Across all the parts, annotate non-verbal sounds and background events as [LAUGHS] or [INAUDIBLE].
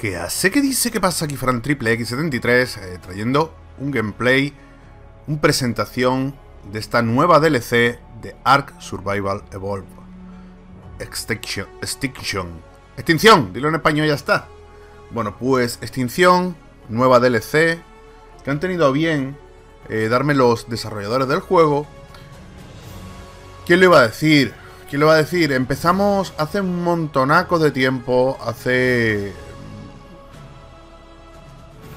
que hace que dice que pasa aquí Fran Triple X73 eh, trayendo un gameplay, una presentación de esta nueva DLC de Ark Survival Evolve. Extinction. Extinción, dilo en español ya está. Bueno, pues Extinción, nueva DLC, que han tenido bien eh, darme los desarrolladores del juego. ¿Quién le iba a decir? ¿Quién le va a decir? Empezamos hace un montonaco de tiempo, hace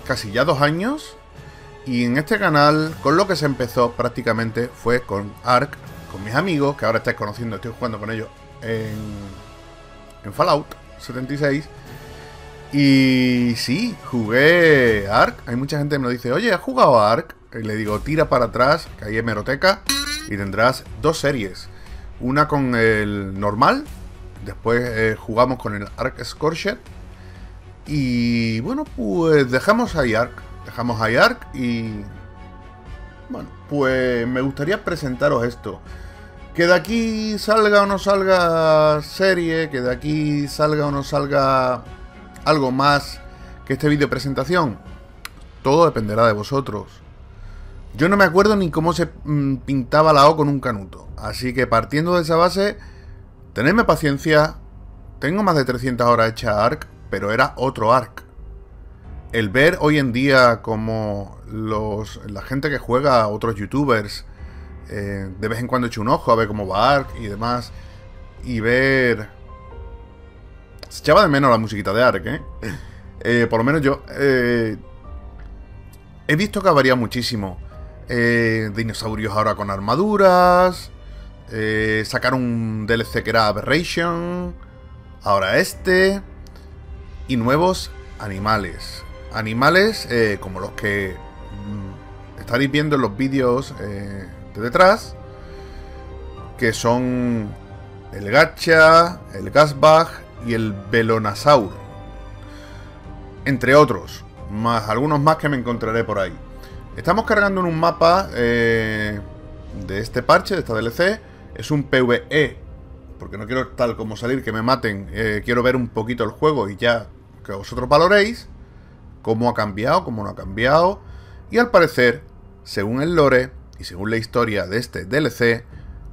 casi ya dos años y en este canal con lo que se empezó prácticamente fue con Ark, con mis amigos, que ahora estáis conociendo, estoy jugando con ellos en, Fallout 76. Y sí, jugué Ark. Hay mucha gente me dice, oye, ¿has jugado a Ark? Y le digo, tira para atrás, que hay hemeroteca, y tendrás dos series. Una con el normal, después eh, jugamos con el Ark Scorched, y bueno, pues dejamos a IARC. Dejamos a IARC y. Bueno, pues me gustaría presentaros esto. Que de aquí salga o no salga serie, que de aquí salga o no salga algo más que este vídeo presentación, todo dependerá de vosotros. Yo no me acuerdo ni cómo se mm, pintaba la O con un canuto, así que partiendo de esa base, tenedme paciencia, tengo más de 300 horas hecha ARC, pero era otro arc. El ver hoy en día como los, la gente que juega, otros youtubers, eh, de vez en cuando echa un ojo a ver cómo va Ark y demás, y ver... Se echaba de menos la musiquita de arc, ¿eh? ¿eh? por lo menos yo... Eh, he visto que varía muchísimo. dinosaurios ahora con armaduras. sacar un DLC que era Aberration. Ahora este y nuevos animales. Animales eh, como los que mm, estaréis viendo en los vídeos eh, de detrás, que son el gacha, el gasbag y el belonasaur Entre otros, más algunos más que me encontraré por ahí. Estamos cargando en un mapa eh, de este parche, de esta DLC. Es un PvE porque no quiero tal como salir que me maten, eh, quiero ver un poquito el juego y ya que vosotros valoréis cómo ha cambiado, cómo no ha cambiado. Y al parecer, según el lore y según la historia de este DLC,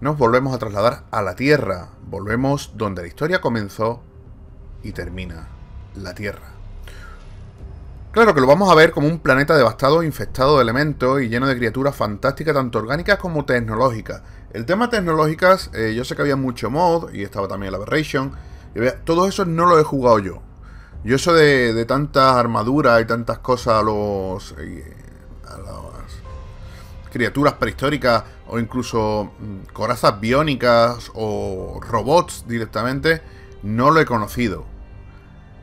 nos volvemos a trasladar a la Tierra, volvemos donde la historia comenzó y termina, la Tierra. Claro que lo vamos a ver como un planeta devastado, infectado de elementos y lleno de criaturas fantásticas, tanto orgánicas como tecnológicas, el tema tecnológicas, eh, yo sé que había mucho mod y estaba también la Aberration. Y todo eso no lo he jugado yo. Yo eso de, tantas armaduras y tantas cosas a los... Eh, a las criaturas prehistóricas o incluso mm, corazas biónicas o robots directamente, no lo he conocido.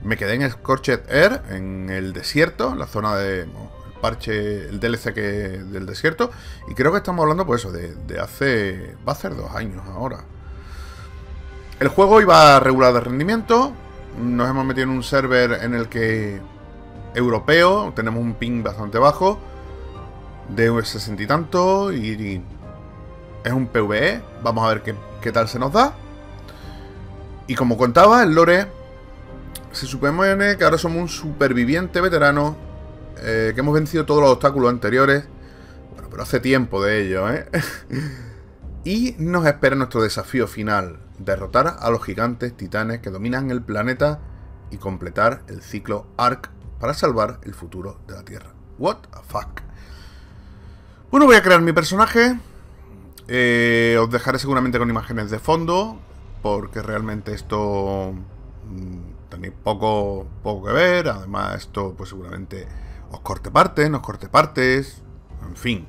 Me quedé en Scorched Air, en el desierto, en la zona de parche, el DLC que, del desierto. Y creo que estamos hablando, pues eso, de, hace. Va a ser dos años ahora. El juego iba a regular de rendimiento. Nos hemos metido en un server en el que. europeo. Tenemos un ping bastante bajo. De 60 y tanto. Y, es un PvE. Vamos a ver qué, tal se nos da. Y como contaba, el lore se supone que ahora somos un superviviente veterano eh, que hemos vencido todos los obstáculos anteriores. Bueno, pero hace tiempo de ello, ¿eh? [LAUGHS] y nos espera nuestro desafío final, derrotar a los gigantes titanes que dominan el planeta y completar el ciclo ARC para salvar el futuro de la Tierra. What the fuck. Bueno, voy a crear mi personaje. Eh, os dejaré seguramente con imágenes de fondo, porque realmente esto mm, tenéis poco, poco que ver. Además, esto pues seguramente os corte partes, nos corte partes, en fin.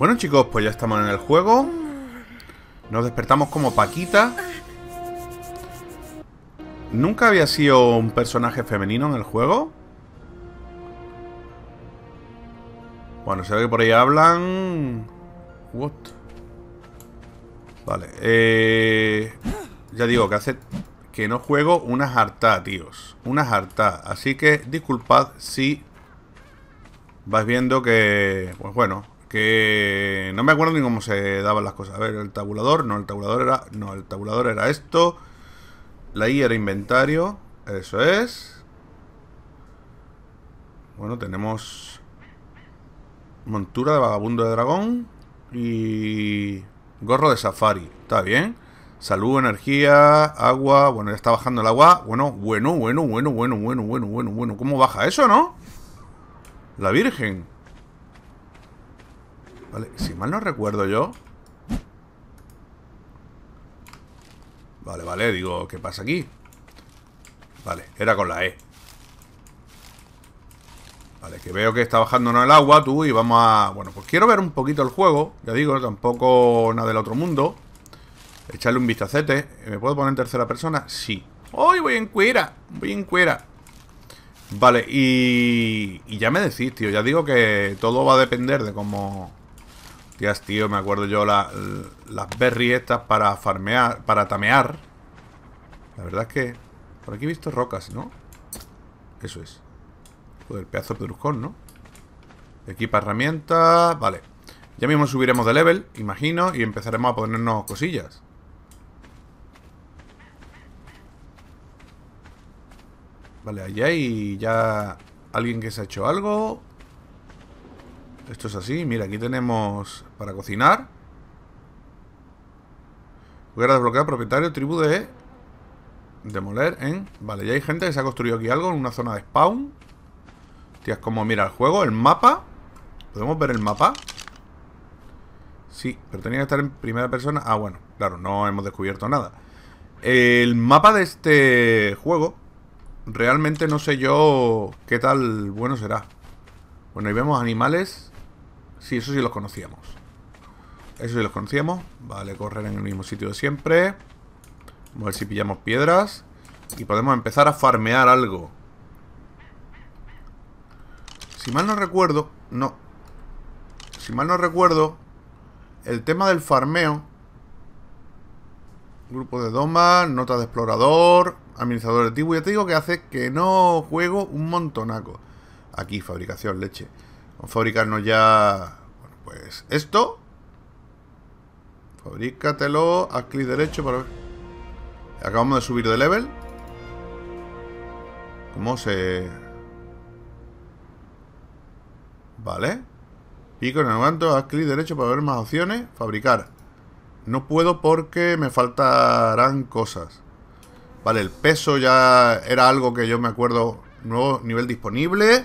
Bueno chicos, pues ya estamos en el juego. Nos despertamos como Paquita. Nunca había sido un personaje femenino en el juego. Bueno, se ve que por ahí hablan... What? Vale, eh, Ya digo que hace que no juego unas hartas, tíos. Unas hartas. Así que disculpad si... Vas viendo que... Pues bueno, que no me acuerdo ni cómo se daban las cosas. A ver, el tabulador, no, el tabulador era. No, el tabulador era esto. La I era inventario. Eso es. Bueno, tenemos. Montura de vagabundo de dragón. Y. Gorro de safari. Está bien. Salud, energía, agua. Bueno, ya está bajando el agua. Bueno, bueno, bueno, bueno, bueno, bueno, bueno, bueno, bueno. ¿Cómo baja eso, no? La Virgen. Vale, si mal no recuerdo yo... Vale, vale, digo, ¿qué pasa aquí? Vale, era con la E. Vale, que veo que está bajándonos el agua, tú, y vamos a... Bueno, pues quiero ver un poquito el juego. Ya digo, tampoco nada del otro mundo. Echarle un vistacete. ¿Me puedo poner en tercera persona? Sí. ¡Hoy voy en cuera! Voy en cuera. Vale, y... y ya me decís, tío. Ya digo que todo va a depender de cómo... Hostias, tío, me acuerdo yo las berries estas para farmear, para tamear. La verdad es que por aquí he visto rocas, ¿no? Eso es. Joder, pedazo de pedruscón, ¿no? Equipa herramientas... Vale. Ya mismo subiremos de level, imagino, y empezaremos a ponernos cosillas. Vale, allá hay ya alguien que se ha hecho algo. Esto es así. Mira, aquí tenemos para cocinar. Guerra desbloqueada, propietario, tribu de... Demoler en... Vale, ya hay gente que se ha construido aquí algo en una zona de spawn. Tías, como mira el juego, el mapa. ¿Podemos ver el mapa? Sí, pero tenía que estar en primera persona. Ah, bueno, claro, no hemos descubierto nada. El mapa de este juego, realmente no sé yo qué tal bueno será. Bueno, ahí vemos animales Sí, eso sí los conocíamos. Eso sí los conocíamos. Vale, correr en el mismo sitio de siempre. Vamos a ver si pillamos piedras. Y podemos empezar a farmear algo. Si mal no recuerdo... No. Si mal no recuerdo... El tema del farmeo... Grupo de domas, nota de explorador, administrador de tibu. Ya te digo que hace que no juego un montonaco. Aquí, fabricación, leche a fabricarnos ya... pues esto. Fabrícatelo, haz clic derecho para ver. Acabamos de subir de level. ¿Cómo se...? Vale. Pico en el momento, haz clic derecho para ver más opciones. Fabricar. No puedo porque me faltarán cosas. Vale, el peso ya era algo que yo me acuerdo. Nuevo nivel disponible.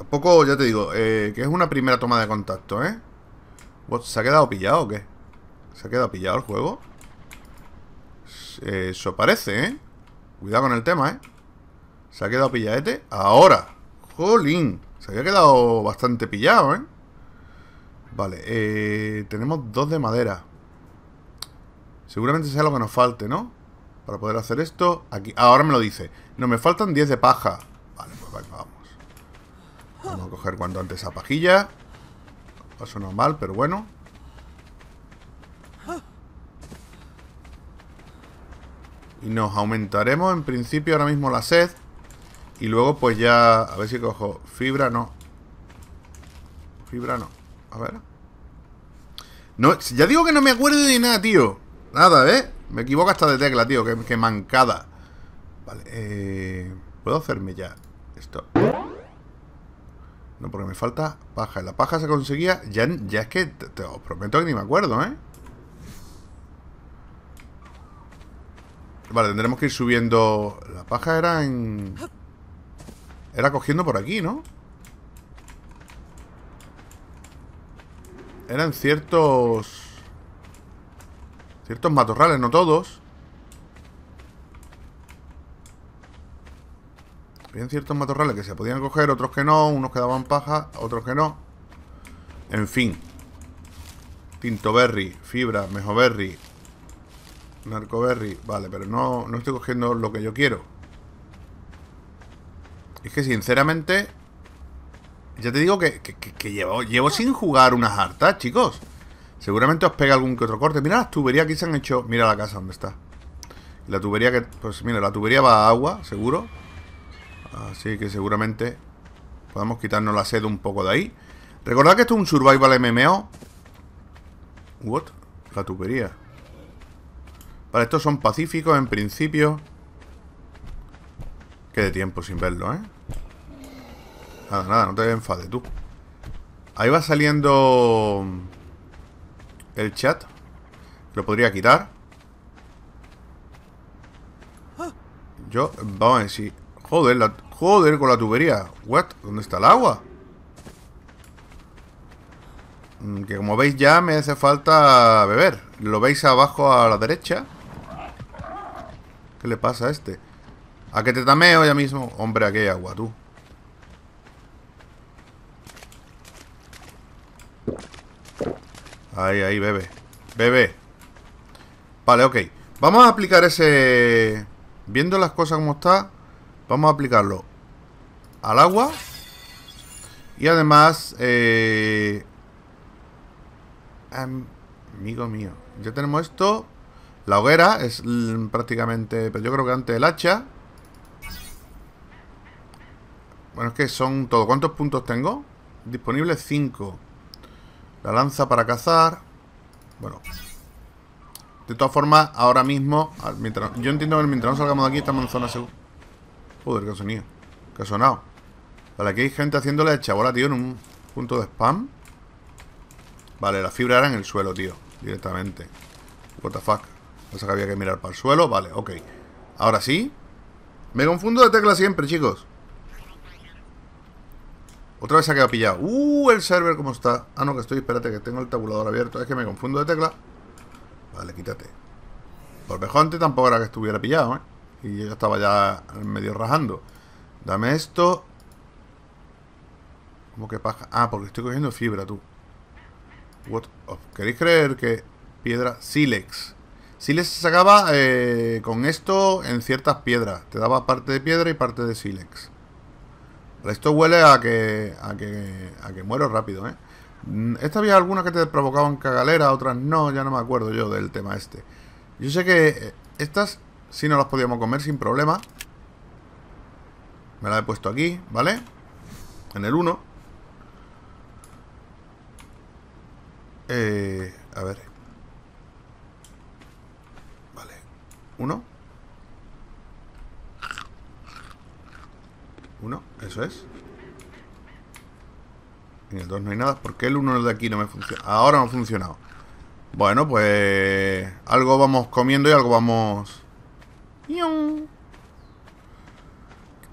Tampoco, ya te digo, eh, que es una primera toma de contacto, ¿eh? ¿Se ha quedado pillado o qué? ¿Se ha quedado pillado el juego? Eh, eso parece, ¿eh? Cuidado con el tema, ¿eh? ¿Se ha quedado pilladete? ¡Ahora! ¡Jolín! Se había quedado bastante pillado, ¿eh? Vale, eh, tenemos dos de madera. Seguramente sea lo que nos falte, ¿no? Para poder hacer esto... aquí Ahora me lo dice. No, me faltan diez de paja. Vamos a coger cuanto antes a pajilla. paso normal mal, pero bueno. Y nos aumentaremos en principio ahora mismo la sed. Y luego pues ya... A ver si cojo fibra, no. Fibra no. A ver. No, ya digo que no me acuerdo de nada, tío. Nada, ¿eh? Me equivoco hasta de tecla, tío. Que, que mancada. Vale, eh... Puedo hacerme ya esto. No, porque me falta paja. La paja se conseguía... Ya, ya es que te, prometo que ni me acuerdo, ¿eh? Vale, tendremos que ir subiendo... La paja era en... Era cogiendo por aquí, ¿no? Eran ciertos... Ciertos matorrales, no todos Habían ciertos matorrales que se podían coger, otros que no, unos que daban paja, otros que no. En fin. berry fibra, Narco berry Vale, pero no, no estoy cogiendo lo que yo quiero. Es que sinceramente... Ya te digo que, llevo, llevo sin jugar unas hartas, chicos. Seguramente os pega algún que otro corte. Mira las tuberías que se han hecho. Mira la casa donde está. La tubería que... Pues mira, la tubería va a agua, seguro. Así que seguramente Podemos quitarnos la sed un poco de ahí. Recordad que esto es un survival MMO. What? La tupería Vale, estos son pacíficos en principio. Qué de tiempo sin verlo, ¿eh? Nada, nada, no te enfades tú. Ahí va saliendo el chat. Lo podría quitar. Ah. Yo, vamos a ver Joder, joder con la tubería. What? ¿Dónde está el agua? Mm, que como veis ya me hace falta beber. Lo veis abajo a la derecha. ¿Qué le pasa a este? ¿A que te tameo ya mismo? Hombre, aquí hay agua, tú. Ahí, ahí, bebe. Bebe. Vale, ok. Vamos a aplicar ese... Viendo las cosas como está... Vamos a aplicarlo al agua. Y además, eh, amigo mío, ya tenemos esto. La hoguera es prácticamente, pero yo creo que antes el hacha. Bueno, es que son todo. ¿Cuántos puntos tengo? Disponibles 5. La lanza para cazar. Bueno. De todas formas, ahora mismo, ah, mientras, yo entiendo que mientras no salgamos de aquí estamos en zona segura. Joder, qué sonido. Qué sonado. Vale, aquí hay gente haciéndole de chabola, tío, en un punto de spam. Vale, la fibra era en el suelo, tío. Directamente. What the fuck. Pasa que había que mirar para el suelo. Vale, ok. Ahora sí. Me confundo de tecla siempre, chicos. Otra vez se ha quedado pillado. ¡Uh! El server, ¿cómo está? Ah, no, que estoy. Espérate, que tengo el tabulador abierto. Es que me confundo de tecla. Vale, quítate. Por mejor antes tampoco era que estuviera pillado, ¿eh? Y yo estaba ya medio rajando. Dame esto. ¿Cómo que paja? Ah, porque estoy cogiendo fibra, tú. What ¿Queréis creer que piedra Silex Sílex se sacaba eh, con esto en ciertas piedras. Te daba parte de piedra y parte de sílex. Esto huele a que, a que, a que muero rápido, ¿eh? Mm, esta había algunas que te provocaban cagalera, otras no, ya no me acuerdo yo del tema este. Yo sé que eh, estas si no las podíamos comer sin problema. Me la he puesto aquí, ¿vale? En el 1. Eh, a ver. Vale. 1. 1, eso es. En el 2 no hay nada. ¿Por qué el 1 de aquí no me funciona? Ahora no ha funcionado. Bueno, pues algo vamos comiendo y algo vamos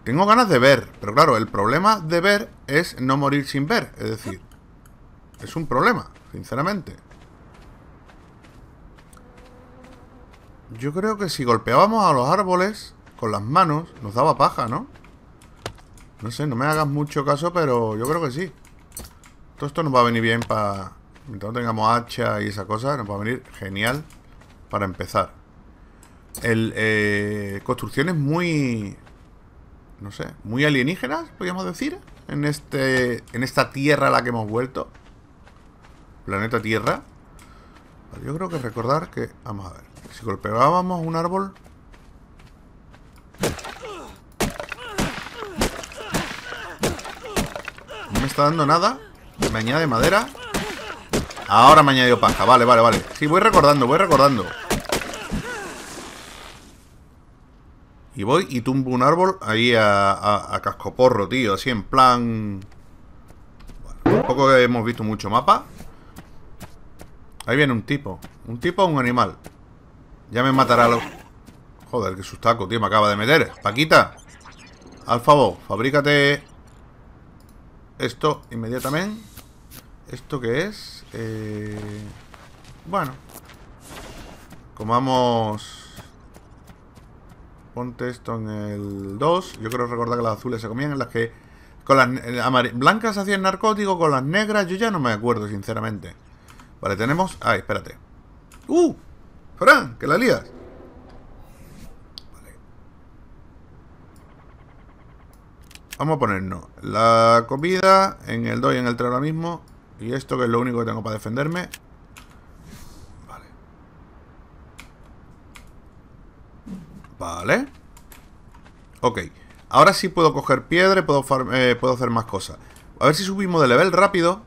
tengo ganas de ver, pero claro, el problema de ver es no morir sin ver, es decir, es un problema, sinceramente. Yo creo que si golpeábamos a los árboles con las manos, nos daba paja, ¿no? No sé, no me hagas mucho caso, pero yo creo que sí. Todo esto nos va a venir bien para... Mientras no tengamos hacha y esa cosa, nos va a venir genial para empezar. El, eh, construcciones muy... No sé, muy alienígenas, podríamos decir. En, este, en esta tierra a la que hemos vuelto. Planeta Tierra. yo creo que recordar que... Vamos a ver. Si golpeábamos un árbol... No me está dando nada. Me añade madera. Ahora me añadido paja. Vale, vale, vale. Sí, voy recordando, voy recordando. Y voy y tumbo un árbol ahí a, cascoporro, tío. Así en plan... poco tampoco hemos visto mucho mapa. Ahí viene un tipo. Un tipo o un animal. Ya me matará lo... Joder, qué sustaco, tío, me acaba de meter. Paquita. Al favor, fabrícate... Esto inmediatamente. ¿Esto qué es? Eh, bueno. Comamos... Ponte esto en el 2. Yo creo recordar que las azules se comían, en las que... Con las eh, blancas hacían narcótico, con las negras yo ya no me acuerdo, sinceramente. Vale, tenemos... Ah, espérate. ¡Uh! ¡Fran! ¡Que la lías! Vale. Vamos a ponernos la comida en el 2 y en el 3 ahora mismo. Y esto que es lo único que tengo para defenderme. Vale. Ok. Ahora sí puedo coger piedra y puedo, eh, puedo hacer más cosas. A ver si subimos de level rápido.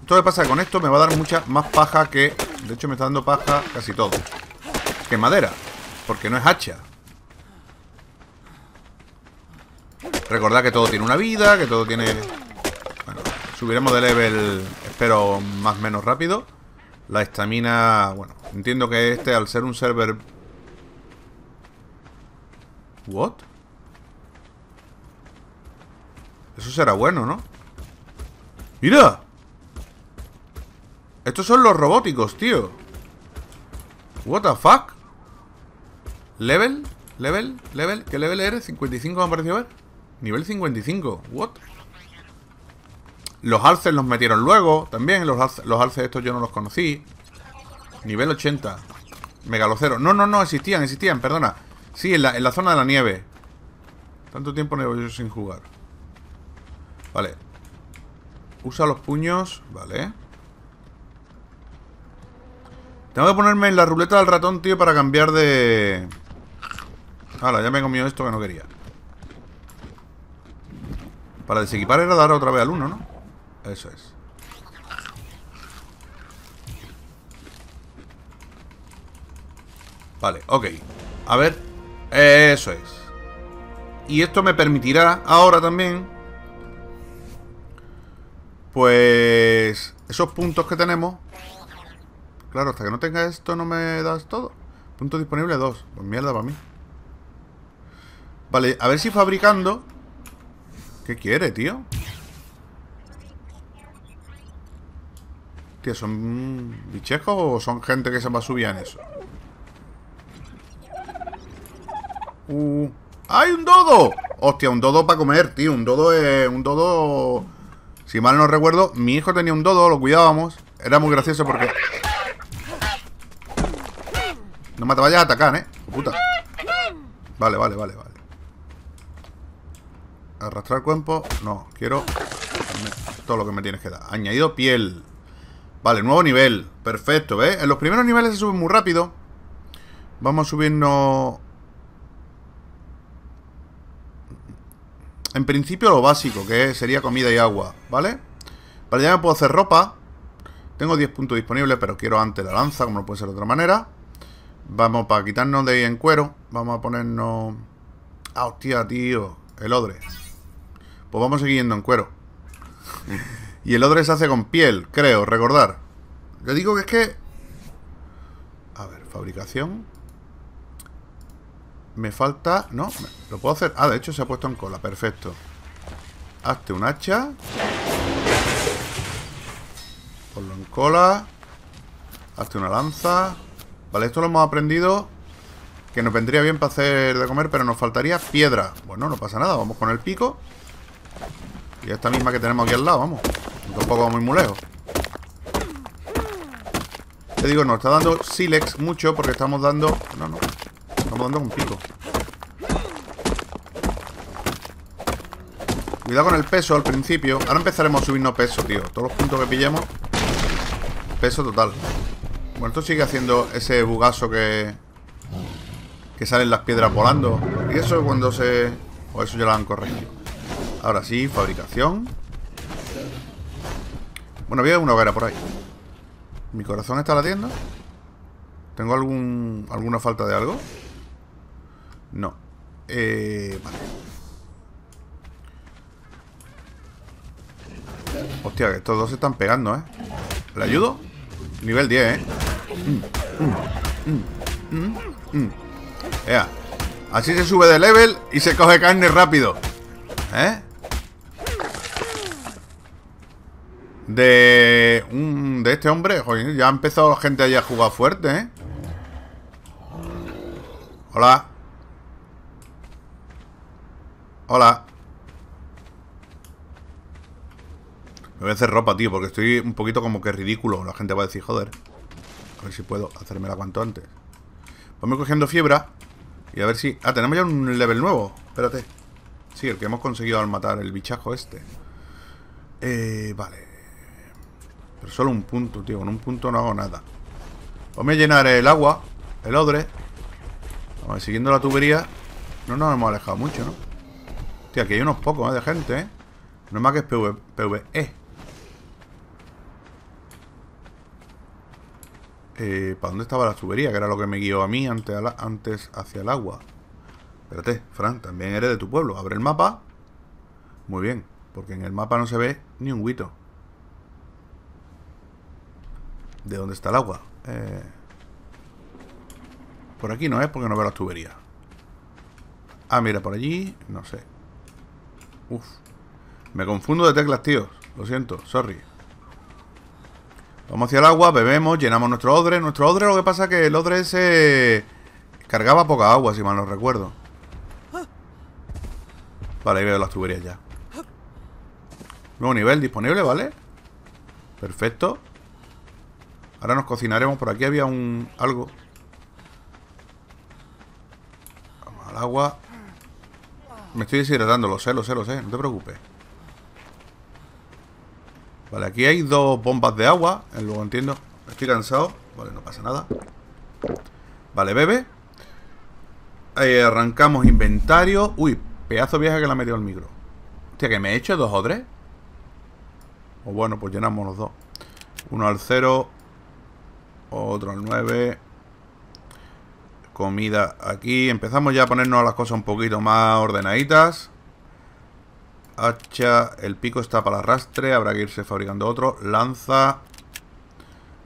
Esto que pasa con esto me va a dar mucha más paja que... De hecho me está dando paja casi todo. Que madera. Porque no es hacha. Recordad que todo tiene una vida, que todo tiene... Bueno, subiremos de level, espero, más o menos rápido. La estamina... Bueno, entiendo que este, al ser un server ¿What? Eso será bueno, ¿no? ¡Mira! Estos son los robóticos, tío What the fuck Level, level, level ¿Qué level eres? 55 me ha parecido ver Nivel 55, what Los alces los metieron luego También los alces, los estos yo no los conocí Nivel 80 Megalocero, no, no, no, existían, existían, perdona Sí, en la, zona de la nieve. Tanto tiempo no yo sin jugar. Vale. Usa los puños. Vale. Tengo que ponerme en la ruleta del ratón, tío, para cambiar de... Ahora, ya me he comido esto que no quería. Para desequipar era dar otra vez al uno, ¿no? Eso es. Vale, ok. A ver, eso es. Y esto me permitirá ahora también, pues, esos puntos que tenemos. Claro, hasta que no tenga esto no me das todo. Punto disponible 2. Pues mierda para mí. Vale, a ver si fabricando... ¿Qué quiere, tío? Tío, ¿son bichejos o son gente que se va a subir en eso? Uh. ¡Ay, ¡Hay un dodo! Hostia, un dodo para comer, tío. Un dodo es... un dodo... Si mal no recuerdo, mi hijo tenía un dodo, lo cuidábamos. Era muy gracioso porque... No me te vayas a atacar, ¿eh? Puta. Vale, vale, vale, vale. Arrastrar cuerpo. No, quiero... Todo lo que me tienes que dar. Añadido piel. Vale, nuevo nivel. Perfecto, ¿ves? En los primeros niveles se sube muy rápido. Vamos a subirnos En principio lo básico, que sería comida y agua, ¿vale? Para ya me puedo hacer ropa. Tengo 10 puntos disponibles, pero quiero antes la lanza, como no puede ser de otra manera. Vamos, para quitarnos de ahí en cuero, vamos a ponernos... Ah, hostia, tío, el odre. Pues vamos a seguir yendo en cuero. y el odre se hace con piel, creo, recordar. Yo digo que es que... A ver, fabricación... Me falta... No, lo puedo hacer. Ah, de hecho se ha puesto en cola. Perfecto. Hazte un hacha. Ponlo en cola. Hazte una lanza. Vale, esto lo hemos aprendido. Que nos vendría bien para hacer de comer, pero nos faltaría piedra. Bueno, no pasa nada. Vamos con el pico. Y esta misma que tenemos aquí al lado, vamos. Tampoco vamos muy lejos. Te digo, nos está dando silex mucho porque estamos dando... No, no, estamos un pico. Cuidado con el peso al principio. Ahora empezaremos a subirnos peso, tío. Todos los puntos que pillemos. Peso total. Bueno, esto sigue haciendo ese bugazo que... Que salen las piedras volando. Y eso cuando se... O eso ya lo han corregido. Ahora sí, fabricación. Bueno, había una hoguera por ahí. ¿Mi corazón está latiendo? ¿Tengo algún alguna falta de algo? No. Eh, vale. Hostia, que estos dos se están pegando, ¿eh? ¿Le ayudo? Nivel 10, ¿eh? Así se sube de level y se coge carne rápido. ¿Eh? De... de este hombre. Joder, ya ha empezado la gente ahí a jugar fuerte, ¿eh? Hola. Hola. Me voy a hacer ropa, tío, porque estoy un poquito como que ridículo. La gente va a decir, joder. A ver si puedo hacérmela cuanto antes. Vamos cogiendo fiebre. Y a ver si... Ah, tenemos ya un level nuevo. Espérate. Sí, el que hemos conseguido al matar el bichajo este. Eh, vale. Pero solo un punto, tío. Con un punto no hago nada. Vamos a llenar el agua. El odre. Vamos a siguiendo la tubería. No nos hemos alejado mucho, ¿no? Hostia, aquí hay unos pocos ¿eh? de gente, ¿eh? No más que es PV, PvE. Eh, ¿Para dónde estaba la tubería? Que era lo que me guió a mí antes, hacia el agua. Espérate, Fran, también eres de tu pueblo. Abre el mapa. Muy bien, porque en el mapa no se ve ni un huito. ¿De dónde está el agua? Eh, por aquí no es porque no veo las tuberías. Ah, mira, por allí, no sé. Uf. Me confundo de teclas, tío. Lo siento, sorry. Vamos hacia el agua, bebemos, llenamos nuestro odre. Nuestro odre, lo que pasa es que el odre se cargaba poca agua, si mal no recuerdo. Vale, ahí veo las tuberías ya. Nuevo nivel disponible, ¿vale? Perfecto. Ahora nos cocinaremos. Por aquí había un... algo. Vamos al agua. Me estoy deshidratando, lo sé, lo sé, lo sé, no te preocupes. Vale, aquí hay dos bombas de agua, eh, luego entiendo. Estoy cansado, vale, no pasa nada. Vale, bebe. Eh, arrancamos inventario. Uy, pedazo vieja que la metió el micro. Hostia, que me he hecho dos o tres. O bueno, pues llenamos los dos. Uno al cero otro al nueve comida aquí. Empezamos ya a ponernos las cosas un poquito más ordenaditas. Hacha, el pico está para arrastre, habrá que irse fabricando otro. Lanza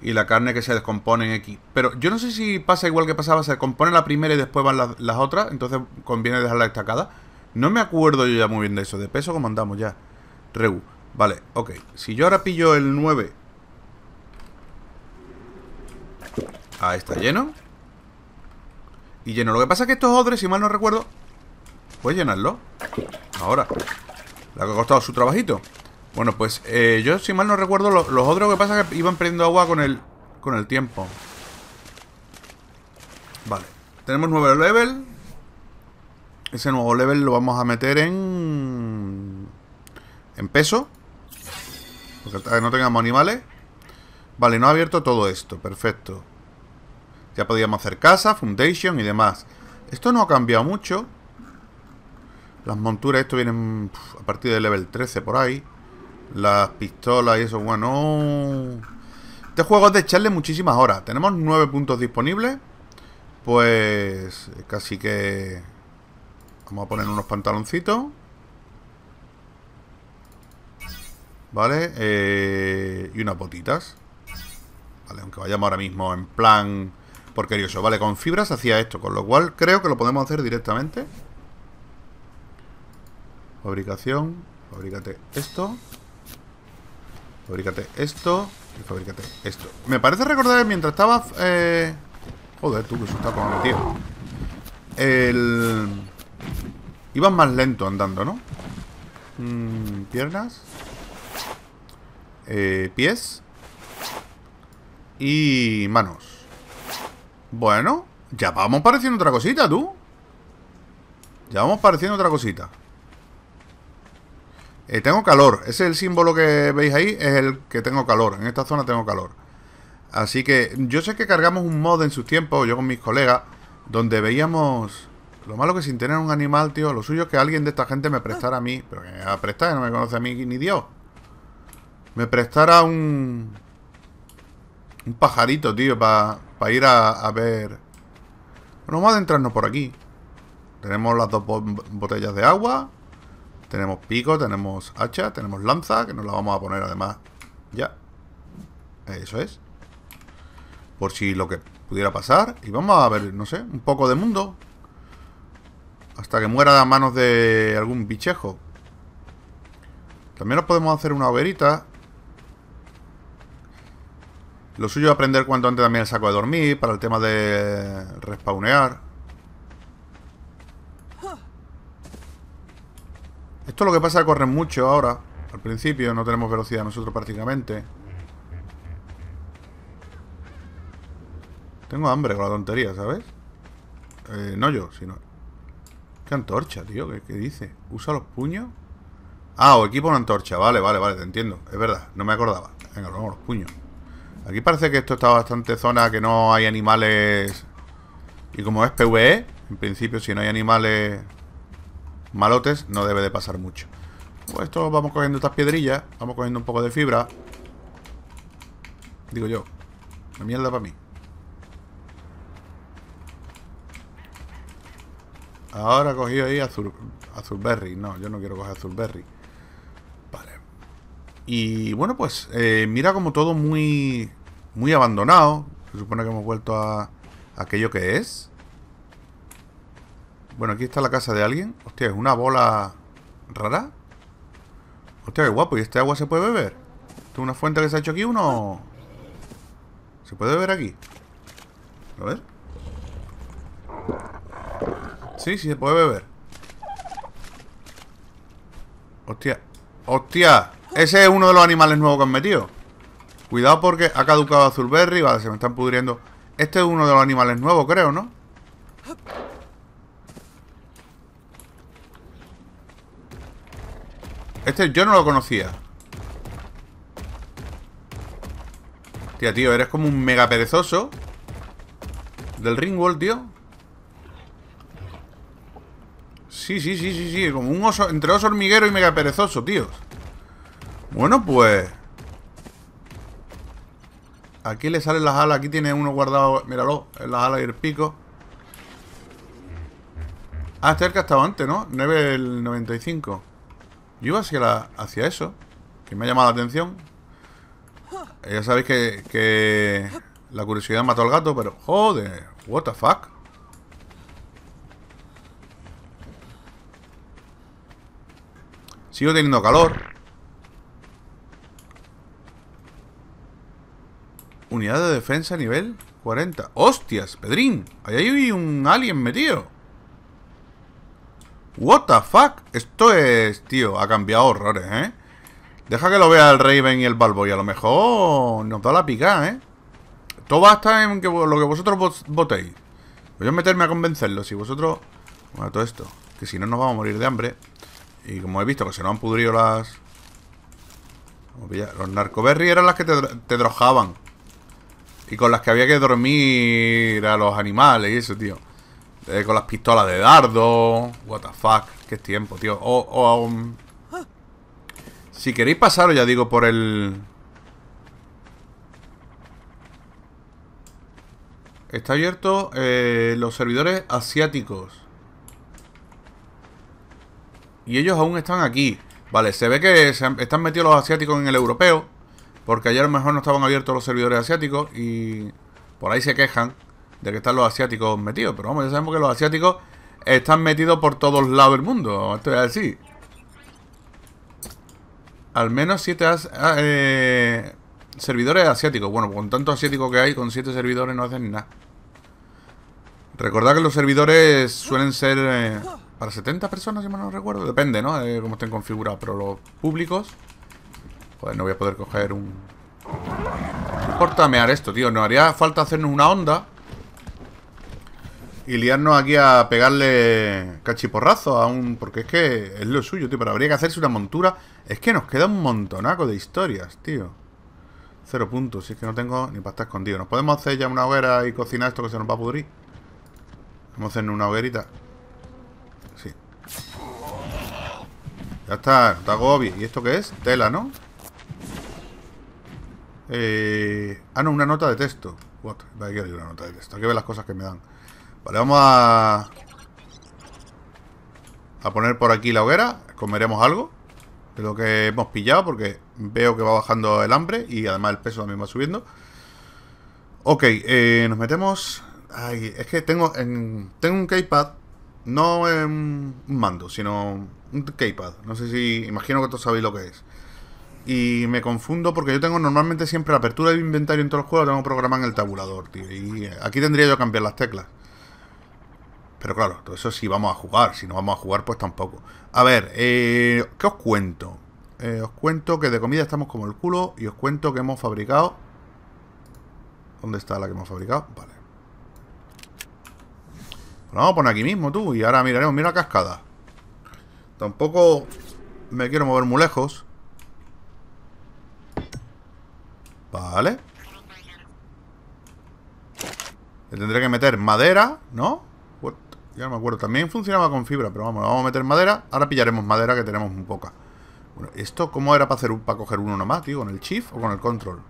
y la carne que se descompone en Pero yo no sé si pasa igual que pasaba, se compone la primera y después van las, otras, entonces conviene dejarla destacada. No me acuerdo yo ya muy bien de eso, de peso como andamos ya. Reu, vale, ok. Si yo ahora pillo el 9... Ahí está lleno y lleno. Lo que pasa es que estos odres, si mal no recuerdo, ¿puedes llenarlo? Ahora. La que ha costado su trabajito. Bueno, pues eh, yo, si mal no recuerdo, los, odres lo que pasa es que iban perdiendo agua con el, con el tiempo. Vale. Tenemos nuevo level. Ese nuevo level lo vamos a meter en... En peso. Porque no tengamos animales. Vale, no ha abierto todo esto. Perfecto. Ya podíamos hacer casa, foundation y demás. Esto no ha cambiado mucho. Las monturas, esto vienen a partir del level 13 por ahí. Las pistolas y eso, bueno... Este juego es de echarle muchísimas horas. Tenemos nueve puntos disponibles. Pues casi que... Vamos a poner unos pantaloncitos. ¿Vale? Eh, y unas botitas. Vale, aunque vayamos ahora mismo en plan porquerioso. Vale, con fibras hacía esto, con lo cual creo que lo podemos hacer directamente. Fabricación, Fabricate esto. Fabricate esto y fabrícate esto. Me parece recordar mientras estaba... Eh, joder, tú que eso está como El... Iban más lento andando, ¿no? Mm, piernas. Eh, pies. Y manos. Bueno, ya vamos pareciendo otra cosita, tú. Ya vamos pareciendo otra cosita. Eh, tengo calor. Ese es el símbolo que veis ahí. Es el que tengo calor. En esta zona tengo calor. Así que yo sé que cargamos un mod en sus tiempos, yo con mis colegas, donde veíamos... Lo malo que sin tener un animal, tío, lo suyo es que alguien de esta gente me prestara a mí, pero que me a prestar, no me conoce a mí ni Dios. Me prestara un... Un pajarito, tío, para para ir a, ver... Bueno, vamos a adentrarnos por aquí. Tenemos las dos botellas de agua. Tenemos pico, tenemos hacha, tenemos lanza, que nos la vamos a poner además ya. Eso es. Por si lo que pudiera pasar. Y vamos a ver, no sé, un poco de mundo. Hasta que muera a manos de algún bichejo. También nos podemos hacer una hoguerita lo suyo es aprender cuanto antes también el saco de dormir, para el tema de respawnear. Esto lo que pasa, corren mucho ahora. Al principio no tenemos velocidad nosotros prácticamente. Tengo hambre con la tontería, ¿sabes? Eh, no yo, sino... ¿Qué antorcha, tío? ¿Qué, dice? ¿Usa los puños? Ah, o equipo una antorcha. Vale, vale, vale, te entiendo. Es verdad, no me acordaba. Venga, vamos, los puños. Aquí parece que esto está bastante zona que no hay animales... Y como es PvE, en principio si no hay animales malotes, no debe de pasar mucho. Pues esto vamos cogiendo estas piedrillas, vamos cogiendo un poco de fibra. Digo yo, la mierda para mí. Ahora cogí ahí azul, azulberry. No, yo no quiero coger azulberry. Vale. Y bueno, pues eh, mira como todo muy muy abandonado. Se supone que hemos vuelto a, aquello que es. Bueno, aquí está la casa de alguien. Hostia, es una bola rara. Hostia, qué guapo. ¿Y este agua se puede beber? ¿Esto es una fuente que se ha hecho aquí uno? ¿Se puede beber aquí? A ver. Sí, sí se puede beber. Hostia. ¡Hostia! Ese es uno de los animales nuevos que han metido. Cuidado porque ha caducado Azulberry. Vale, se me están pudriendo. Este es uno de los animales nuevos, creo, ¿no? Este yo no lo conocía. Tía, tío, eres como un mega perezoso. Del Ringwall, tío. Sí, sí, sí, sí, sí. Como un oso, entre oso hormiguero y mega perezoso, tíos. Bueno, pues... Aquí le salen las alas. Aquí tiene uno guardado. Míralo. Las alas y el pico. Ah, este es el que estaba antes, ¿no? 9.95. Yo iba hacia, la, hacia eso. Que me ha llamado la atención. Eh, ya sabéis que, que la curiosidad mató al gato, pero... Joder. What the fuck. Sigo teniendo calor. Unidad de defensa nivel 40. ¡Hostias, Pedrín! Ahí hay un alien metido. What the fuck? Esto es, tío, ha cambiado horrores, ¿eh? Deja que lo vea el Raven y el Balbo y a lo mejor nos da la pica, ¿eh? Todo basta en lo que vosotros votéis. Voy a meterme a convencerlo. Si vosotros... Bueno, todo esto. Que si no nos vamos a morir de hambre. Y como he visto que se nos han pudrido las... Los narcoberry eran las que te drojaban. Y con las que había que dormir a los animales y eso, tío. Eh, con las pistolas de dardo. What the fuck. Qué tiempo, tío. O, o Si queréis pasaros, ya digo, por el... Está abierto eh, los servidores asiáticos. Y ellos aún están aquí. Vale, se ve que están metidos los asiáticos en el europeo. Porque ayer a lo mejor no estaban abiertos los servidores asiáticos y por ahí se quejan de que están los asiáticos metidos. Pero vamos, ya sabemos que los asiáticos están metidos por todos lados del mundo. Esto es así. Al menos 7 ah, eh, servidores asiáticos. Bueno, con tanto asiático que hay, con siete servidores no hacen nada. Recordad que los servidores suelen ser eh, para 70 personas, si no recuerdo. Depende, ¿no? De cómo estén configurados. Pero los públicos Joder, no voy a poder coger un... No importa mear esto, tío. Nos haría falta hacernos una onda. Y liarnos aquí a pegarle cachiporrazo a un... Porque es que es lo suyo, tío. Pero habría que hacerse una montura. Es que nos queda un montonaco de historias, tío. Cero puntos. es que no tengo ni para estar escondido. ¿Nos podemos hacer ya una hoguera y cocinar esto que se nos va a pudrir? Vamos a hacernos una hoguerita. Sí. Ya está, no te ¿Y esto qué es? Tela, ¿no? Eh, ah, no, una nota de texto. hay una nota de texto. Hay que las cosas que me dan. Vale, vamos a... A poner por aquí la hoguera. Comeremos algo de lo que hemos pillado porque veo que va bajando el hambre y además el peso también va subiendo. Ok, eh, nos metemos... Ay, es que tengo, en, tengo un keypad, no un mando, sino un keypad. No sé si... Imagino que todos sabéis lo que es y me confundo porque yo tengo normalmente siempre la apertura de inventario en todos los juegos, tengo programado en el tabulador, tío. Y eh, aquí tendría yo que cambiar las teclas. Pero claro, todo eso sí vamos a jugar, si no vamos a jugar pues tampoco. A ver, eh, ¿qué os cuento? Eh, os cuento que de comida estamos como el culo y os cuento que hemos fabricado... ¿Dónde está la que hemos fabricado? Vale. Pues vamos a poner aquí mismo, tú. Y ahora miraremos, mira la cascada. Tampoco me quiero mover muy lejos. Vale. Le tendré que meter madera, ¿no? Ya no me acuerdo. También funcionaba con fibra, pero vamos, vamos a meter madera. Ahora pillaremos madera, que tenemos muy poca. Bueno, ¿esto cómo era para, hacer un, para coger uno nomás, tío? ¿Con el shift o con el control?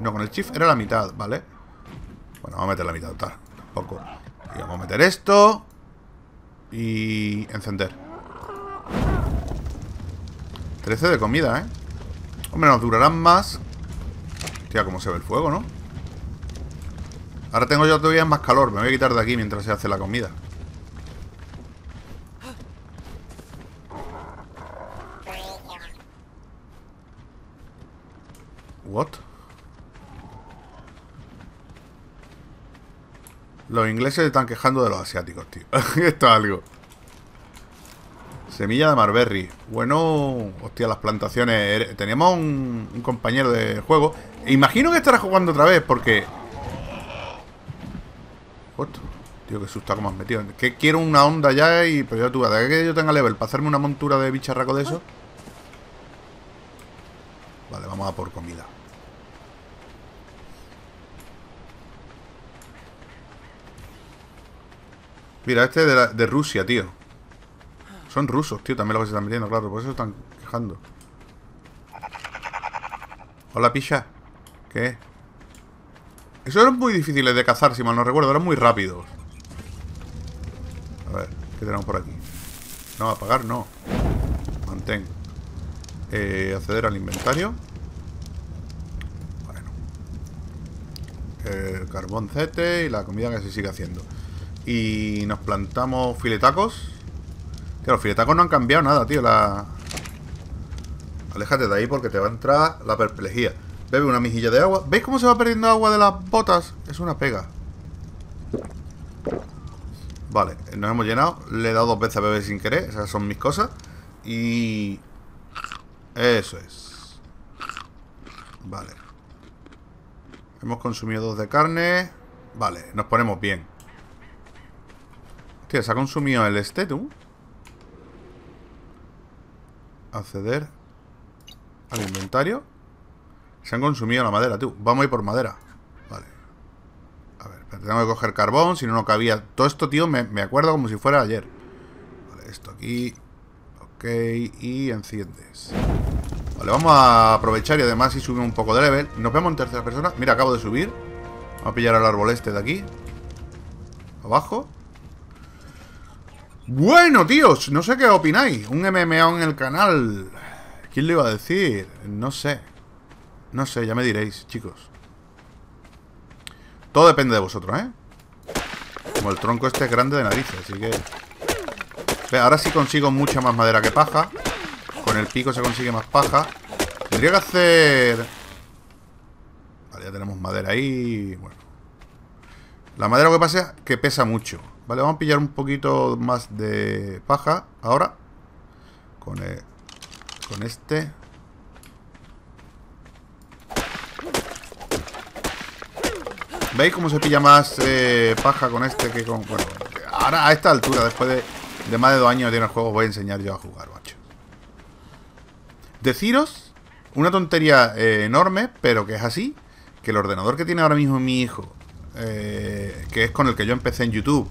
No, con el shift era la mitad, ¿vale? Bueno, vamos a meter la mitad, tal. Tampoco. Y vamos a meter esto. Y encender. 13 de comida, ¿eh? Hombre, nos durarán más Hostia, cómo se ve el fuego, ¿no? Ahora tengo yo todavía más calor. Me voy a quitar de aquí mientras se hace la comida. What? Los ingleses están quejando de los asiáticos, tío. [LAUGHS] Esto es algo. Semilla de Marberry. Bueno, hostia, las plantaciones. Teníamos un, un compañero de juego Imagino que estará jugando otra vez porque... tío, qué susto como has metido. Que quiero una onda ya y... Pero ya tú, de que yo tenga level para hacerme una montura de bicharraco de eso. Vale, vamos a por comida. Mira, este de, de Rusia, tío. Son rusos, tío, también los que se están metiendo, claro. Por eso están quejando. Hola, picha. ¿Qué? Eso eran muy difíciles de cazar, si mal no recuerdo. Eran muy rápidos. A ver, ¿qué tenemos por aquí? No, apagar no. Mantén. Eh, acceder al inventario. Bueno. El Z y la comida que se sigue haciendo. Y nos plantamos filetacos. Que los filetacos no han cambiado nada, tío. La... Aléjate de ahí porque te va a entrar la perplejía. Bebe una mijilla de agua. ¿Veis cómo se va perdiendo agua de las botas? Es una pega. Vale, nos hemos llenado. Le he dado dos veces a beber sin querer. Esas son mis cosas. Y... Eso es. Vale. Hemos consumido dos de carne. Vale, nos ponemos bien. Hostia, se ha consumido el este, Acceder al inventario. Se han consumido la madera, tú. Vamos a ir por madera. Vale. A ver, tengo que coger carbón, si no, no cabía. Todo esto, tío, me, me acuerdo como si fuera ayer. Vale, esto aquí. Ok, y enciendes. Vale, vamos a aprovechar y además si sube un poco de level. Nos vemos en tercera persona. Mira, acabo de subir. Vamos a pillar al árbol este de aquí. Abajo. Bueno, tíos, no sé qué opináis. Un MMA en el canal. ¿Quién le iba a decir? No sé. No sé, ya me diréis, chicos. Todo depende de vosotros, ¿eh? Como el tronco este es grande de nariz, así que... Ahora sí consigo mucha más madera que paja. Con el pico se consigue más paja. Tendría que hacer... Vale, ya tenemos madera ahí... Bueno. La madera lo que pasa es que pesa mucho. Vale, vamos a pillar un poquito más de paja ahora. Con, con este... ¿Veis cómo se pilla más eh, paja con este que con... Bueno, ahora a esta altura, después de, más de dos años de tener el juego, voy a enseñar yo a jugar, macho. Deciros, una tontería eh, enorme, pero que es así, que el ordenador que tiene ahora mismo mi hijo, eh, que es con el que yo empecé en YouTube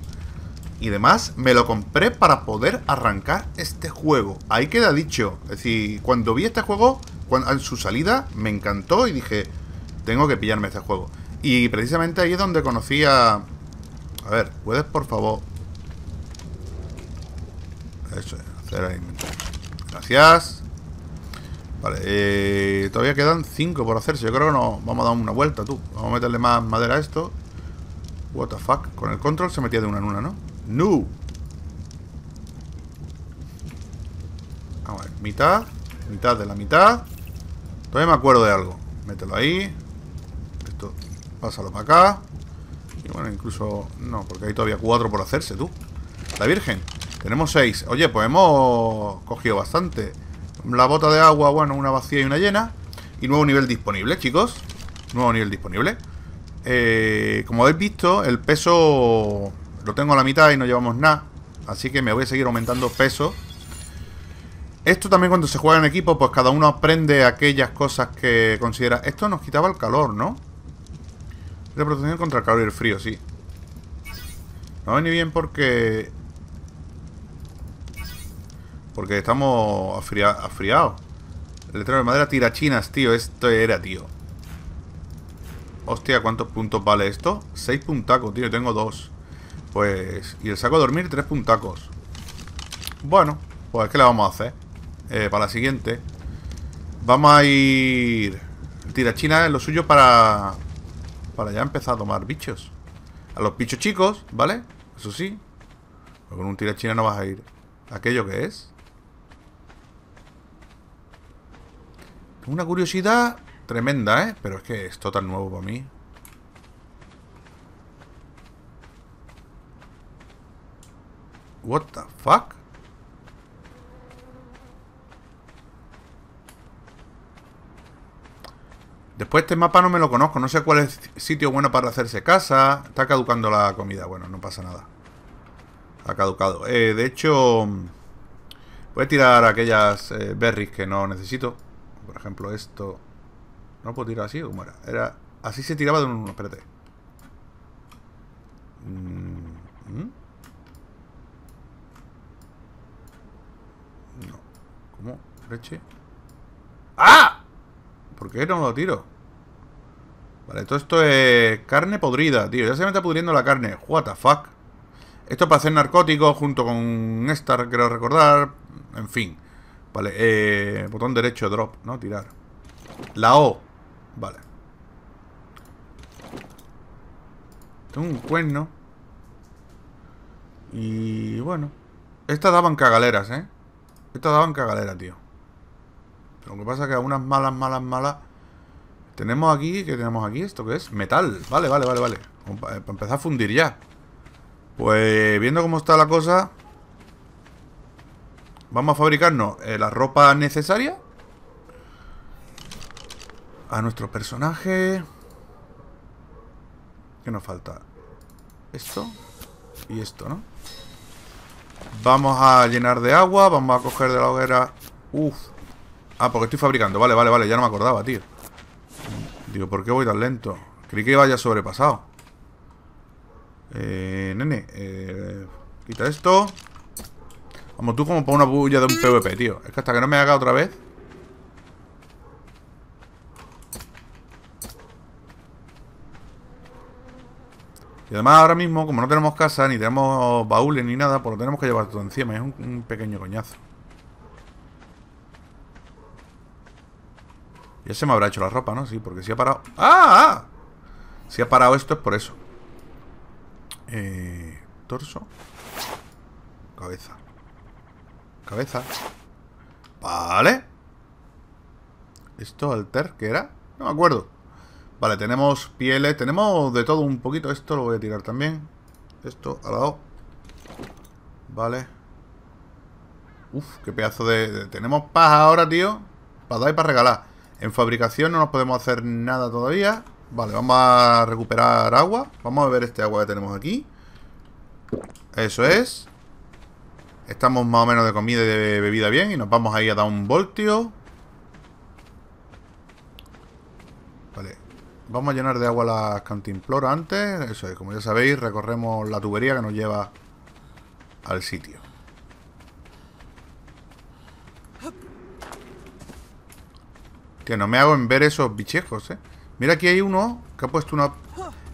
y demás, me lo compré para poder arrancar este juego. Ahí queda dicho. Es decir, cuando vi este juego, cuando, en su salida, me encantó y dije, tengo que pillarme este juego. Y precisamente ahí es donde conocía a... ver, ¿puedes por favor? Eso es, hacer ahí... Gracias. Vale, eh, todavía quedan cinco por hacerse. Yo creo que nos vamos a dar una vuelta, tú. Vamos a meterle más madera a esto. What the fuck. Con el control se metía de una en una, ¿no? ¡No! a ver, mitad. Mitad de la mitad. Todavía me acuerdo de algo. Mételo ahí. Pásalo para acá. Y bueno, incluso... No, porque hay todavía cuatro por hacerse, tú. La Virgen. Tenemos seis. Oye, pues hemos cogido bastante. La bota de agua, bueno, una vacía y una llena. Y nuevo nivel disponible, chicos. Nuevo nivel disponible. Eh, como habéis visto, el peso lo tengo a la mitad y no llevamos nada. Así que me voy a seguir aumentando peso. Esto también cuando se juega en equipo, pues cada uno aprende aquellas cosas que considera... Esto nos quitaba el calor, ¿no? De protección contra el calor y el frío, sí. No va ni bien porque... Porque estamos afriados. El letrero de madera tira chinas, tío. Esto era, tío. Hostia, ¿cuántos puntos vale esto? 6 puntacos, tío. Yo tengo dos. Pues... Y el saco de dormir, tres puntacos. Bueno, pues ¿qué le vamos a hacer? Eh, para la siguiente. Vamos a ir... Tirachinas es lo suyo para para ya empezar a tomar bichos. A los bichos chicos, ¿vale? Eso sí. con un tirachina no vas a ir. ¿Aquello que es? Una curiosidad tremenda, ¿eh? Pero es que es total nuevo para mí. What the fuck? Después este mapa no me lo conozco, no sé cuál es el sitio bueno para hacerse casa. Está caducando la comida, bueno, no pasa nada. Ha caducado. Eh, de hecho, voy a tirar aquellas eh, berries que no necesito. Por ejemplo, esto... ¿No puedo tirar así o cómo era? era? Así se tiraba de uno Espérate. Mm, ¿mm? No. ¿Cómo? ¿Leche? ¡Ah! ¿Por qué no lo tiro? Vale, todo esto es carne podrida, tío. Ya se me está pudriendo la carne. What the fuck. Esto es para hacer narcóticos junto con esta, creo recordar. En fin. Vale, eh, botón derecho, drop, ¿no? Tirar. La O. Vale. Tengo un cuerno. Y bueno. Estas daban cagaleras, ¿eh? Estas daban cagaleras, tío. lo que pasa es que a unas malas, malas, malas... Tenemos aquí, ¿qué tenemos aquí? ¿Esto qué es? Metal, vale, vale, vale, vale Para eh, empezar a fundir ya Pues viendo cómo está la cosa Vamos a fabricarnos eh, la ropa necesaria A nuestro personaje ¿Qué nos falta? Esto Y esto, ¿no? Vamos a llenar de agua Vamos a coger de la hoguera Uf Ah, porque estoy fabricando Vale, vale, vale Ya no me acordaba, tío Digo, ¿por qué voy tan lento? Creí que ya sobrepasado. Eh, nene, eh, quita esto. Vamos, tú como para una bulla de un PvP, tío. Es que hasta que no me haga otra vez. Y además ahora mismo, como no tenemos casa, ni tenemos baúles, ni nada, pues lo tenemos que llevar todo encima. Es un pequeño coñazo. Ya se me habrá hecho la ropa, ¿no? Sí, porque si ha parado... ¡Ah! ¡Ah! Si ha parado esto es por eso. Eh, torso. Cabeza. Cabeza. Vale. ¿Esto alter qué era? No me acuerdo. Vale, tenemos pieles. Tenemos de todo un poquito. Esto lo voy a tirar también. Esto al lado. Vale. Uf, qué pedazo de... Tenemos paja ahora, tío. Para dar y para regalar. En fabricación no nos podemos hacer nada todavía. Vale, vamos a recuperar agua. Vamos a beber este agua que tenemos aquí. Eso es. Estamos más o menos de comida y de bebida bien. Y nos vamos ahí a dar un voltio. Vale. Vamos a llenar de agua las cantimploras antes. Eso es, como ya sabéis, recorremos la tubería que nos lleva al sitio. Que no me hago en ver esos bichejos, eh. Mira, aquí hay uno que ha puesto una...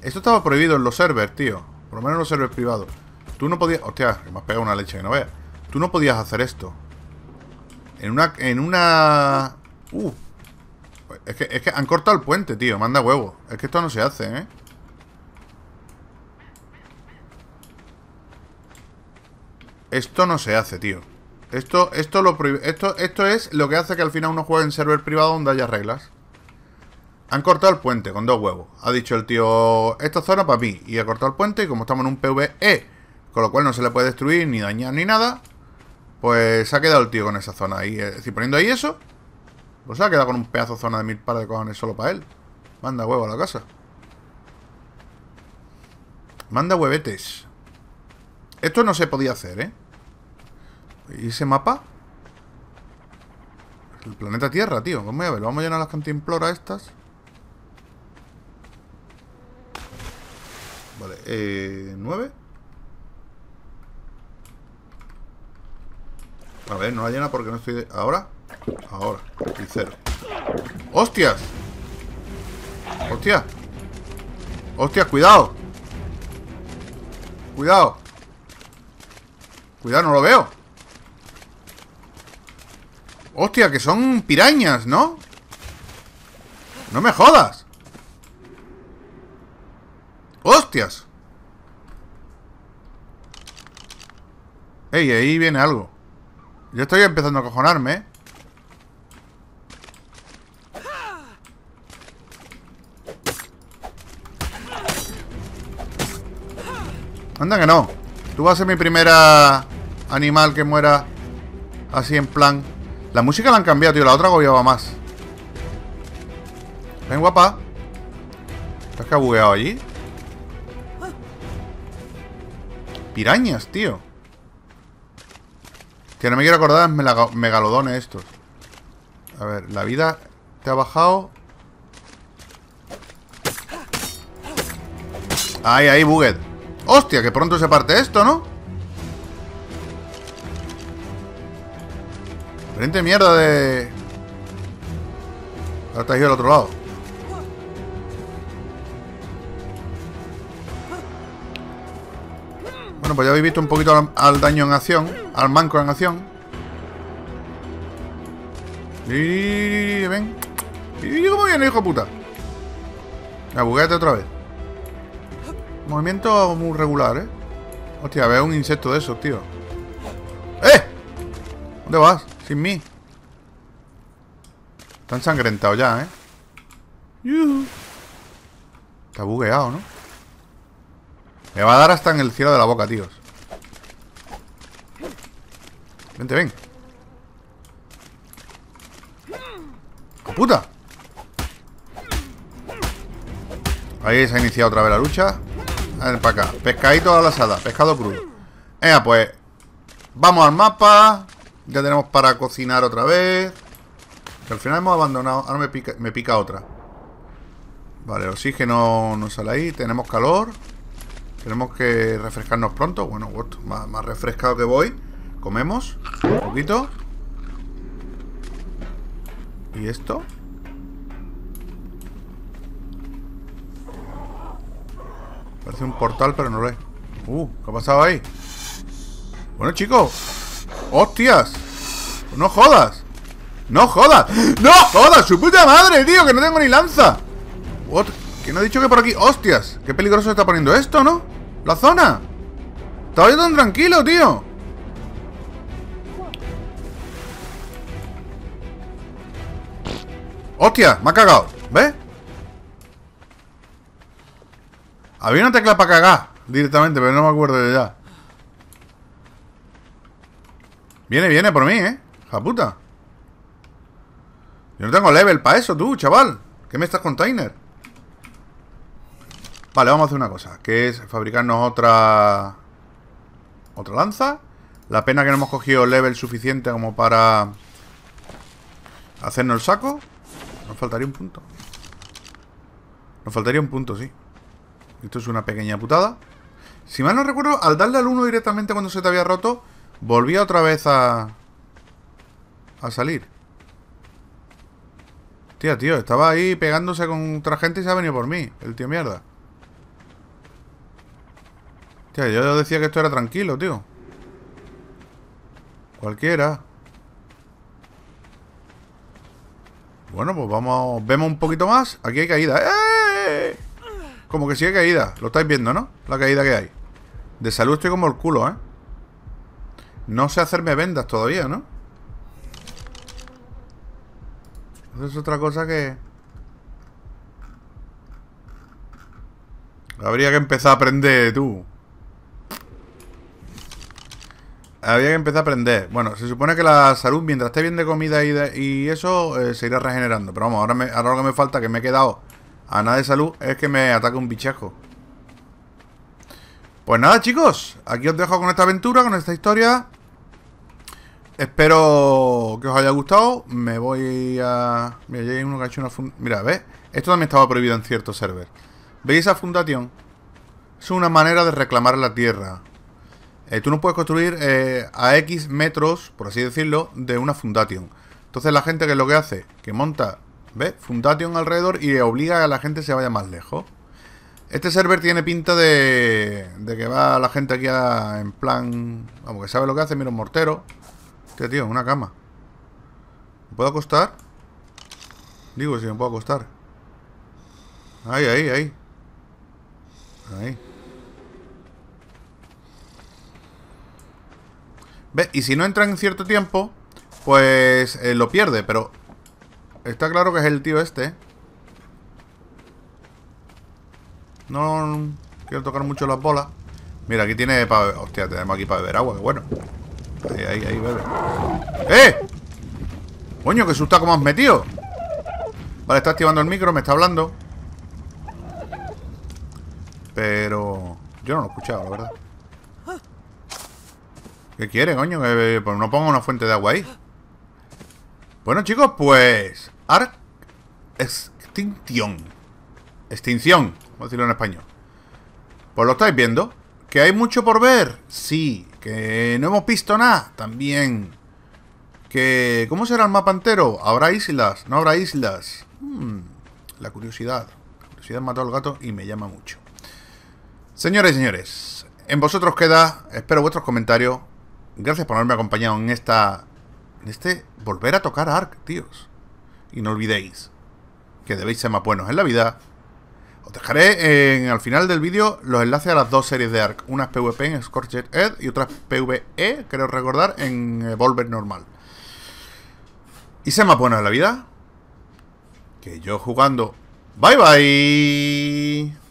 Esto estaba prohibido en los servers, tío. Por lo menos en los servers privados. Tú no podías... Hostia, me has pegado una leche que no veas. Tú no podías hacer esto. En una... En una... Ah. Uh. Es que, es que han cortado el puente, tío. Manda huevo. Es que esto no se hace, ¿eh? Esto no se hace, tío. Esto, esto, lo esto, esto es lo que hace que al final uno juegue en server privado donde haya reglas. Han cortado el puente con dos huevos. Ha dicho el tío, esta zona para mí. Y ha cortado el puente y como estamos en un PvE, con lo cual no se le puede destruir ni dañar ni nada, pues se ha quedado el tío con esa zona ahí. Es poniendo ahí eso, pues se ha quedado con un pedazo de zona de mil pares de cojones solo para él. Manda huevo a la casa. Manda huevetes. Esto no se podía hacer, ¿eh? ¿Y ese mapa? El planeta Tierra, tío. Vamos a ver, vamos a llenar las cantimploras estas. Vale, eh... ¿Nueve? A ver, no la llena porque no estoy... ¿Ahora? Ahora. Y cero. ¡Hostias! ¡Hostias! ¡Hostias, cuidado! ¡Cuidado! ¡Cuidado, no lo veo! Hostia, que son pirañas, ¿no? No me jodas. Hostias. Ey, ahí viene algo. Yo estoy empezando a cojonarme, ¿eh? Anda que no. Tú vas a ser mi primera animal que muera así en plan... La música la han cambiado, tío. La otra agobiaba más. Ven, guapa. ¿Estás que ha bugueado allí? Pirañas, tío. Que no me quiero acordar me megalodones estos. A ver, la vida te ha bajado. Ahí, ahí, bugue. Hostia, que pronto se parte esto, ¿no? mierda de... Ahora está del otro lado. Bueno, pues ya habéis visto un poquito al, daño en acción. Al manco en acción. Y... Ven. Y cómo viene, hijo de puta. La otra vez. Movimiento muy regular, ¿eh? Hostia, veo un insecto de esos, tío. ¡Eh! ¿Dónde vas? Sin mí. Está ensangrentado ya, ¿eh? Está bugueado, ¿no? Me va a dar hasta en el cielo de la boca, tíos. Vente, ven. ¡Puta! Ahí se ha iniciado otra vez la lucha. A ver, para acá. Pescadito a la asada. Pescado crudo. Venga, pues. Vamos al mapa. Ya tenemos para cocinar otra vez. Que al final hemos abandonado. Ahora me pica, otra. Vale, el oxígeno no sale ahí. Tenemos calor. Tenemos que refrescarnos pronto. Bueno, más, más refrescado que voy. Comemos. Un poquito. ¿Y esto? Parece un portal, pero no lo es. Uh, ¿qué ha pasado ahí? Bueno, chicos, ¡Hostias! ¡No jodas! ¡No jodas! ¡No jodas! ¡Su puta madre, tío! ¡Que no tengo ni lanza! What? ¿Quién no ha dicho que por aquí? ¡Hostias! ¡Qué peligroso está poniendo esto, ¿no? ¡La zona! ¡Estaba yo tan tranquilo, tío! ¡Hostia! ¡Me ha cagado! ¿Ves? Había una tecla para cagar directamente, pero no me acuerdo de ya. Viene, viene por mí, ¿eh? puta Yo no tengo level para eso, tú, chaval. ¿Qué me estás container? Vale, vamos a hacer una cosa. Que es fabricarnos otra... Otra lanza. La pena que no hemos cogido level suficiente como para... Hacernos el saco. Nos faltaría un punto. Nos faltaría un punto, sí. Esto es una pequeña putada. Si mal no recuerdo, al darle al 1 directamente cuando se te había roto... Volvía otra vez a... A salir. Tía, tío, estaba ahí pegándose con otra gente y se ha venido por mí. El tío mierda. Tía, yo decía que esto era tranquilo, tío. Cualquiera. Bueno, pues vamos... Vemos un poquito más. Aquí hay caída. ¡Eh! Como que sí hay caída. Lo estáis viendo, ¿no? La caída que hay. De salud estoy como el culo, ¿eh? No sé hacerme vendas todavía, ¿no? Eso es otra cosa que... Habría que empezar a aprender, tú. Habría que empezar a aprender. Bueno, se supone que la salud, mientras esté bien de comida y, eso, eh, se irá regenerando. Pero vamos, ahora, me, ahora lo que me falta, que me he quedado a nada de salud, es que me ataque un bichaco. Pues nada, chicos. Aquí os dejo con esta aventura, con esta historia. Espero que os haya gustado. Me voy a... Mira, ya hay uno que ha hecho una Mira, ¿ves? Esto también estaba prohibido en cierto server. ¿Veis esa fundación? Es una manera de reclamar la tierra. Eh, tú no puedes construir eh, a X metros, por así decirlo, de una fundación. Entonces la gente que es lo que hace, que monta, ¿ves? Fundación alrededor y obliga a la gente se vaya más lejos. Este server tiene pinta de, de que va la gente aquí a, en plan... Vamos, que sabe lo que hace, mira un mortero. Este, tío? Una cama. ¿Me puedo acostar? Digo, si me puedo acostar. Ahí, ahí, ahí. Ahí. Ve, Y si no entra en cierto tiempo, pues eh, lo pierde, pero... Está claro que es el tío este. No, quiero tocar mucho las bolas. Mira, aquí tiene para... Hostia, tenemos aquí para beber agua, que bueno. ¡Eh! Coño, qué susto como has metido. Vale, está activando el micro, me está hablando. Pero... Yo no lo he escuchado, la verdad. ¿Qué quiere, coño? Que eh, pues no pongo una fuente de agua ahí. Bueno, chicos, pues... Arc... Extinción. Extinción. Vamos a decirlo en español. Pues lo estáis viendo. ¿Que hay mucho por ver? Sí. Que no hemos visto nada. También. Que... ¿Cómo será el mapa entero? ¿Habrá islas? ¿No habrá islas? Hmm, la curiosidad. La curiosidad mató al gato y me llama mucho. Señores y señores. En vosotros queda. Espero vuestros comentarios. Gracias por haberme acompañado en esta... En este... Volver a tocar Ark, tíos. Y no olvidéis que debéis ser más buenos en la vida os dejaré en, al final del vídeo los enlaces a las dos series de ARC. Unas PvP en Scorched Ed y otras PvE, creo recordar, en Evolver normal. Y se me la vida. Que yo jugando... Bye bye.